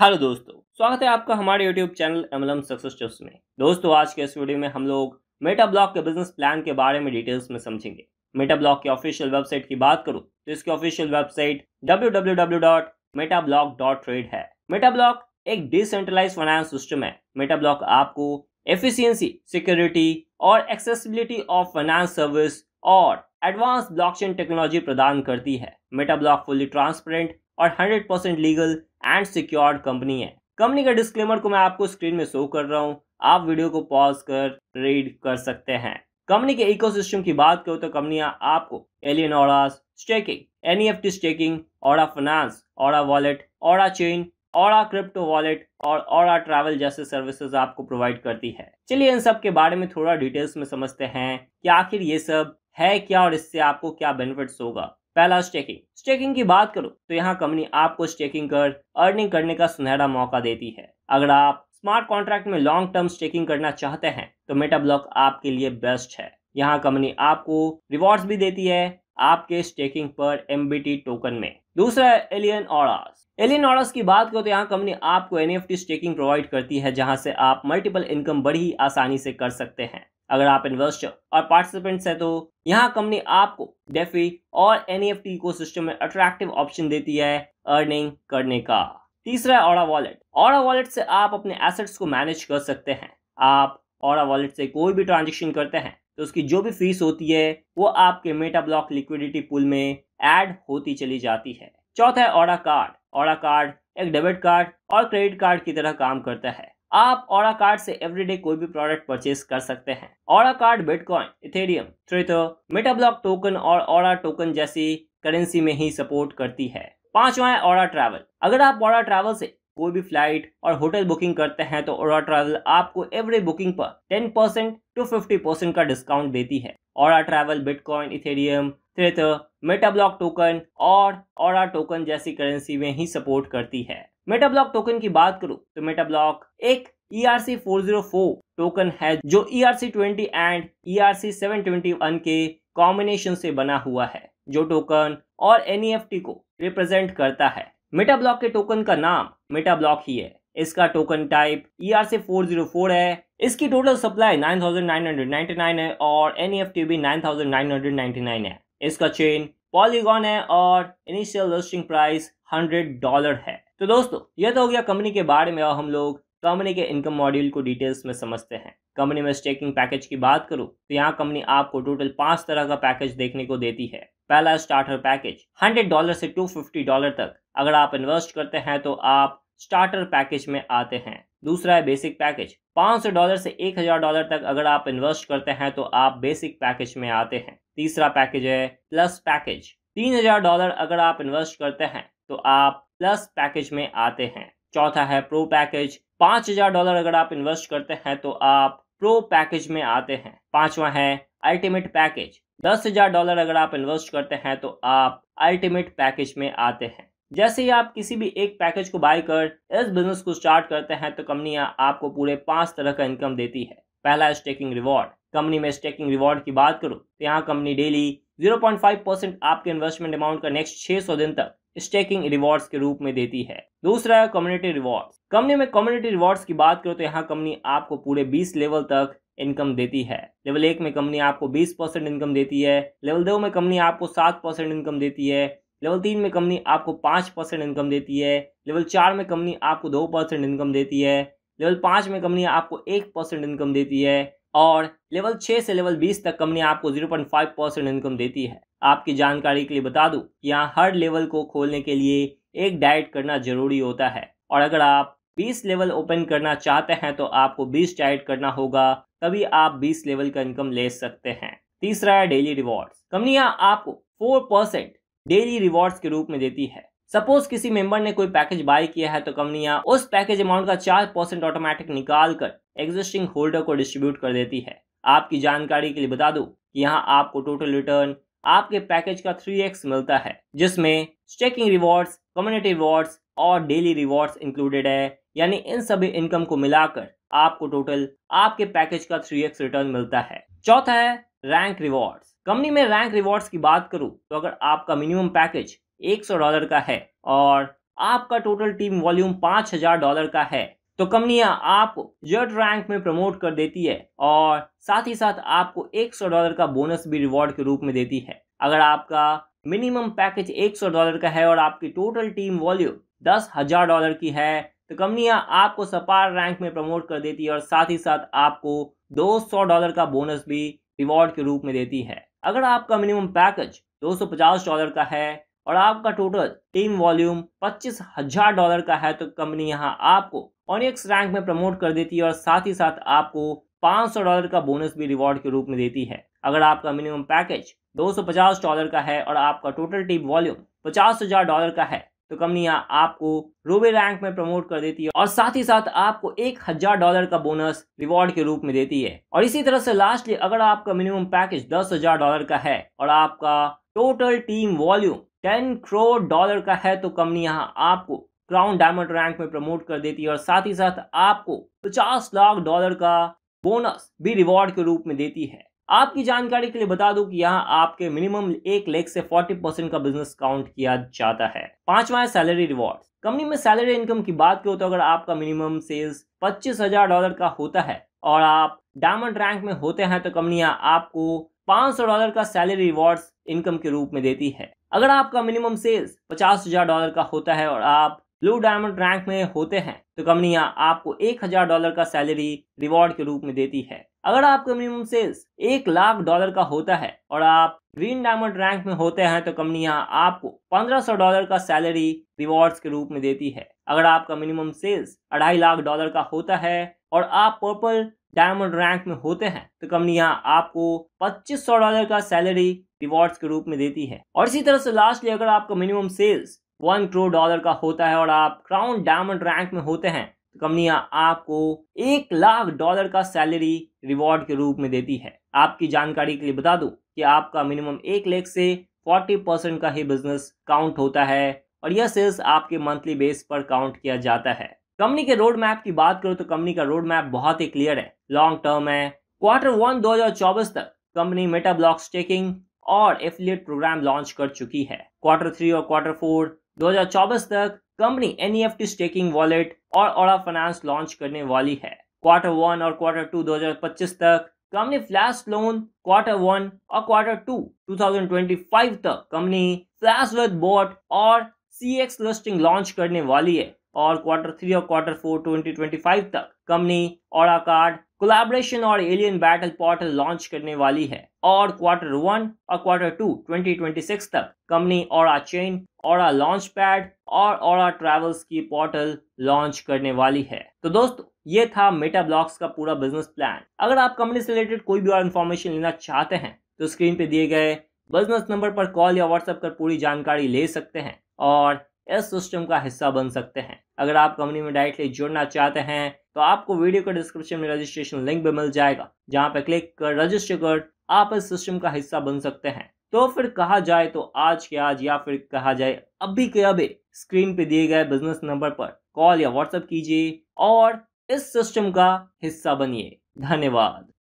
hello दोस्तों स्वागत है आपका हमारे YouTube channel M L M success tips में दोस्तों आज के इस वीडियो में हम लोग मेटा ब्लॉक के बिजनेस प्लान के बारे में डिटेल्स में समझेंगे मेटा ब्लॉक की ऑफिशियल वेबसाइट की बात करूँ तो इसकी ऑफिशियल वेबसाइट www.metablog.trade है मेटा ब्लॉक एक डिसेंट्रलाइज फाइनेंस सिस्टम है मेटा ब्लॉक आपको एफिशियंसी सिक्योरिटी और एक्सेसिबिलिटी ऑफ फाइनेंस सर्विस और एडवांस ब्लॉकचेन टेक्नोलॉजी प्रदान करती है मेटा ब्लॉक फुली ट्रांसपेरेंट और 100% लीगल एंड सिक्योर्ड कंपनी है कंपनी का डिस्क्लेमर को मैं आपको स्क्रीन में शो कर रहा हूँ आप वीडियो को पॉज कर रीड कर सकते हैं कंपनी के इकोसिस्टम की बात करो तो कंपनियां आपको alien ora staking NFT staking ora finance ora wallet ora chain ora crypto wallet और ओरा ट्रैवल जैसे सर्विसेज आपको प्रोवाइड करती है चलिए इन सब के बारे में थोड़ा डिटेल्स में समझते हैं कि आखिर ये सब है क्या और इससे आपको क्या बेनिफिट्स होगा पहला स्टेकिंग स्टेकिंग की बात करो तो यहाँ कंपनी आपको स्टेकिंग कर अर्निंग करने का सुनहरा मौका देती है अगर आप स्मार्ट कॉन्ट्रैक्ट में लॉन्ग टर्म स्टेकिंग करना चाहते हैं तो मेटा ब्लॉक आपके लिए बेस्ट है यहाँ कंपनी आपको रिवॉर्ड भी देती है आपके स्टेकिंग पर एम टोकन में दूसरा एलियन ऑर्डर्स एलियन ऑर्डर्स की बात करो तो यहाँ कंपनी आपको एन स्टेकिंग प्रोवाइड करती है जहाँ से आप मल्टीपल इनकम बड़ी ही आसानी से कर सकते हैं अगर आप इन्वेस्टर और पार्टिसिपेंट्स हैं तो यहाँ कंपनी आपको डेफी और एन ई सिस्टम में अट्रैक्टिव ऑप्शन देती है अर्निंग करने का तीसरा है वॉलेट ऑरा वॉलेट से आप अपने एसेट्स को मैनेज कर सकते हैं आप ऑरा वॉलेट से कोई भी ट्रांजेक्शन करते हैं तो उसकी जो भी फीस होती है वो आपके मेटा ब्लॉक लिक्विडिटी पुल में ऐड होती चली जाती है चौथा है ऑडा कार्ड ऑडा कार्ड एक डेबिट कार्ड और क्रेडिट कार्ड की तरह काम करता है आप और कार्ड से एवरीडे कोई भी प्रोडक्ट परचेज कर सकते हैं और card bitcoin ethereum tether metablock token और और टोकन जैसी करेंसी में ही सपोर्ट करती है पांचवा है और ट्रैवल अगर आप और ट्रैवल से कोई भी फ्लाइट और होटल बुकिंग करते हैं तो और ट्रैवल आपको एवरी बुकिंग पर ten percent to fifty percent का डिस्काउंट देती है और travel bitcoin ethereum tether metablock token और और टोकन जैसी करेंसी में ही सपोर्ट करती है मेटाब्लॉक टोकन की बात करूं तो मेटाब्लॉक एक ERC 404 टोकन है जो ट्वेंटी एंड ERC721 के कॉम्बिनेशन से बना हुआ है जो टोकन और टी e को रिप्रेजेंट करता है मेटाब्लॉक के टोकन का नाम मेटाब्लॉक ही है इसका टोकन टाइप फोर है इसकी टोटल सप्लाई 9999 है और टी e भी 9999 है इसका चेन पॉलीगॉन है और initial listing price hundred dollar है तो दोस्तों यह तो हो गया कंपनी के बारे में और हम लोग कंपनी के इनकम मॉड्यूल को डिटेल्स में समझते हैं कंपनी में स्टेकिंग पैकेज की बात करूँ तो यहाँ कंपनी आपको टोटल पांच तरह का पैकेज देखने को देती है पहला स्टार्टर पैकेज हंड्रेड डॉलर से टू फिफ्टी डॉलर तक अगर आप इन्वेस्ट करते हैं तो आप स्टार्टर पैकेज में आते हैं दूसरा है बेसिक पैकेज पाँच सौ डॉलर से एक हजार डॉलर तक अगर आप इन्वेस्ट करते हैं तो आप बेसिक पैकेज में आते हैं तीसरा पैकेज है प्लस पैकेज तीन हजार डॉलर अगर आप इन्वेस्ट करते हैं तो आप प्लस पैकेज में आते हैं चौथा है प्रो पैकेज पांच हजार डॉलर अगर आप इन्वेस्ट करते हैं तो आप प्रो पैकेज में आते हैं पांचवा है अल्टीमेट पैकेज दस हजार डॉलर अगर आप इन्वेस्ट करते हैं तो आप अल्टीमेट पैकेज में आते हैं जैसे ही आप किसी भी एक पैकेज को बाय कर इस बिजनेस को स्टार्ट करते हैं तो कंपनियां आपको पूरे पांच तरह का इनकम देती है पहला स्टेकिंग रिवॉर्ड कंपनी में स्टेकिंग रिवॉर्ड की बात करूं तो यहाँ कंपनी डेली 0.5 परसेंट आपके इन्वेस्टमेंट अमाउंट का नेक्स्ट 600 दिन तक स्टेकिंग रिवॉर्ड्स के रूप में देती है दूसरा है कम्युनिटी रिवॉर्ड्स कंपनी में कम्युनिटी रिवॉर्ड्स की बात करो तो यहाँ कंपनी आपको पूरे 20 लेवल तक इनकम देती है लेवल एक में कंपनी आपको 20 परसेंट इनकम देती है लेवल दो में कंपनी आपको सात परसेंट इनकम देती है लेवल तीन में कंपनी आपको पाँच परसेंट इनकम देती है लेवल चार में कंपनी आपको दो परसेंट इनकम देती है लेवल पाँच में कंपनी आपको एक परसेंट इनकम देती है और लेवल छः से लेवल बीस तक कंपनी आपको zero point five percent income देती है आपकी जानकारी के लिए बता दूं यहाँ हर लेवल को खोलने के लिए एक डाइट करना जरूरी होता है और अगर आप बीस लेवल ओपन करना चाहते हैं तो आपको बीस डाइट करना होगा तभी आप बीस लेवल का इनकम ले सकते हैं तीसरा है डेली रिवॉर्ड्स कंपनियां आपको फोर परसेंट डेली रिवॉर्ड्स के रूप में देती है सपोज किसी मेंबर ने कोई पैकेज बाय किया है तो कंपनियां उस पैकेज अमाउंट का चार परसेंट ऑटोमेटिक निकाल कर एग्जिस्टिंग होल्डर को डिस्ट्रीब्यूट कर देती है आपकी जानकारी के लिए बता दो कि यहाँ आपको टोटल रिटर्न आपके पैकेज का एक्स मिलता है जिसमें स्टेकिंग रिवॉर्ड्स कम्युनिटी रिवॉर्ड्स और डेली रिवॉर्ड्स इंक्लूडेड है यानी इन सभी इनकम को मिलाकर आपको टोटल आपके पैकेज का एक्स रिटर्न मिलता है चौथा है रैंक रिवॉर्ड्स कंपनी में रैंक रिवॉर्ड्स की बात करूं तो अगर आपका मिनिमम पैकेज एक सौ डॉलर का है और आपका टोटल टीम वॉल्यूम पांच हजार डॉलर का है तो कंपनियां आपको जर्ड रैंक में प्रमोट कर देती है और साथ ही साथ आपको एक सौ डॉलर का बोनस भी रिवॉर्ड के रूप में देती है अगर आपका मिनिमम पैकेज एक सौ डॉलर का है और आपकी टोटल टीम वॉल्यूम दस हजार डॉलर की है तो कंपनियां आपको सपार रैंक में प्रमोट कर देती है और साथ ही साथ आपको सौ डॉलर का बोनस भी रिवॉर्ड के रूप में देती है अगर आपका मिनिमम पैकेज 250 डॉलर का है और आपका टोटल टीम वॉल्यूम पच्चीस हजार डॉलर का है तो कंपनी यहाँ आपको ऑनिक्स रैंक में प्रमोट कर देती है और साथ ही साथ आपको 500 डॉलर का बोनस भी रिवॉर्ड के रूप में देती है अगर आपका मिनिमम पैकेज 250 डॉलर का है और आपका टोटल टीम वॉल्यूम पचास हजार डॉलर का है तो कंपनी यहाँ आपको रूबे रैंक में प्रमोट कर देती है और साथ ही साथ आपको एक हजार डॉलर का बोनस रिवॉर्ड के रूप में देती है और इसी तरह से लास्टली अगर आपका मिनिमम पैकेज दस हजार डॉलर का है और आपका total team volume ten crore dollar का है तो कंपनी यहाँ आपको क्राउन डायमंड रैंक में प्रमोट कर देती है और साथ ही साथ आपको पचास लाख डॉलर का बोनस भी रिवॉर्ड के रूप में देती है आपकी जानकारी के लिए बता दूं कि यहाँ आपके मिनिमम एक लेख से 40 परसेंट का बिजनेस काउंट किया जाता है पांचवा है सैलरी रिवॉर्ड कंपनी में सैलरी इनकम की बात करो तो अगर आपका मिनिमम सेल्स पच्चीस हजार डॉलर का होता है और आप डायमंड रैंक में होते हैं तो कंपनी आपको 500 डॉलर का सैलरी रिवॉर्ड्स इनकम के रूप में देती है अगर आपका मिनिमम सेल्स पचास हजार डॉलर का होता है और आप ब्लू डायमंड रैंक में होते हैं तो कंपनियां आपको एक हजार डॉलर का सैलरी रिवॉर्ड के रूप में देती है अगर आपका मिनिमम सेल्स एक लाख डॉलर का होता है और आप ग्रीन डायमंड रैंक में होते हैं तो कंपनियां आपको 1500 डॉलर का सैलरी रिवॉर्ड्स के रूप में देती है अगर आपका मिनिमम सेल्स अढ़ाई लाख डॉलर का होता है और आप पर्पल डायमंड रैंक में होते हैं तो कंपनियां आपको 2500 डॉलर का सैलरी रिवॉर्ड्स के रूप में देती है और इसी तरह से लास्टली अगर आपका minimum sales one crore dollar का होता है और आप क्राउन डायमंड रैंक में होते हैं तो कंपनियां आपको एक लाख डॉलर का सैलरी रिवॉर्ड के रूप में देती है आपकी जानकारी के लिए बता दूं कि आपका मिनिमम एक लेख से फोर्टी परसेंट का ही बिजनेस काउंट होता है और यह सेल्स आपके मंथली बेस पर काउंट किया जाता है कंपनी के रोड मैप की बात करो तो कंपनी का रोड मैप बहुत ही क्लियर है लॉन्ग टर्म है क्वार्टर वन चौबीस तक कंपनी मेटा ब्लॉक स्टेकिंग और एफिलियट प्रोग्राम लॉन्च कर चुकी है क्वार्टर थ्री और क्वार्टर फोर चौबीस तक company T staking e wallet और ओला फाइनेंस लॉन्च करने वाली है क्वार्टर वन और क्वार्टर टू 2025 तक company flash loan quarter one और क्वार्टर टू 2025 तक कंपनी फ्लैश विद बोट और सी एक्स लिस्टिंग लॉन्च करने वाली है और क्वार्टर थ्री और क्वार्टर फोर फाइव तक कंपनी और कार्ड कोलाब्रेशन और एलियन बैटल पोर्टल लॉन्च करने वाली है और क्वार्टर वन और क्वार्टर टू 2026 तक कंपनी और चेन और लॉन्च पैड और और ट्रेवल्स की पोर्टल लॉन्च करने वाली है तो दोस्तों ये था मेटा ब्लॉक्स का पूरा बिजनेस प्लान अगर आप कंपनी से रिलेटेड कोई भी और इन्फॉर्मेशन लेना चाहते हैं तो स्क्रीन पे दिए गए बिजनेस नंबर पर कॉल या व्हाट्सएप कर पूरी जानकारी ले सकते हैं और इस सिस्टम का हिस्सा बन सकते हैं अगर आप कंपनी में डायरेक्टली जुड़ना चाहते हैं तो आपको वीडियो के डिस्क्रिप्शन में रजिस्ट्रेशन लिंक भी मिल जाएगा जहाँ पर क्लिक कर रजिस्टर कर आप इस सिस्टम का हिस्सा बन सकते हैं तो फिर कहा जाए तो आज के आज या फिर कहा जाए अभी के अभी स्क्रीन पे दिए गए बिजनेस नंबर पर कॉल या व्हाट्सएप कीजिए और इस सिस्टम का हिस्सा बनिए धन्यवाद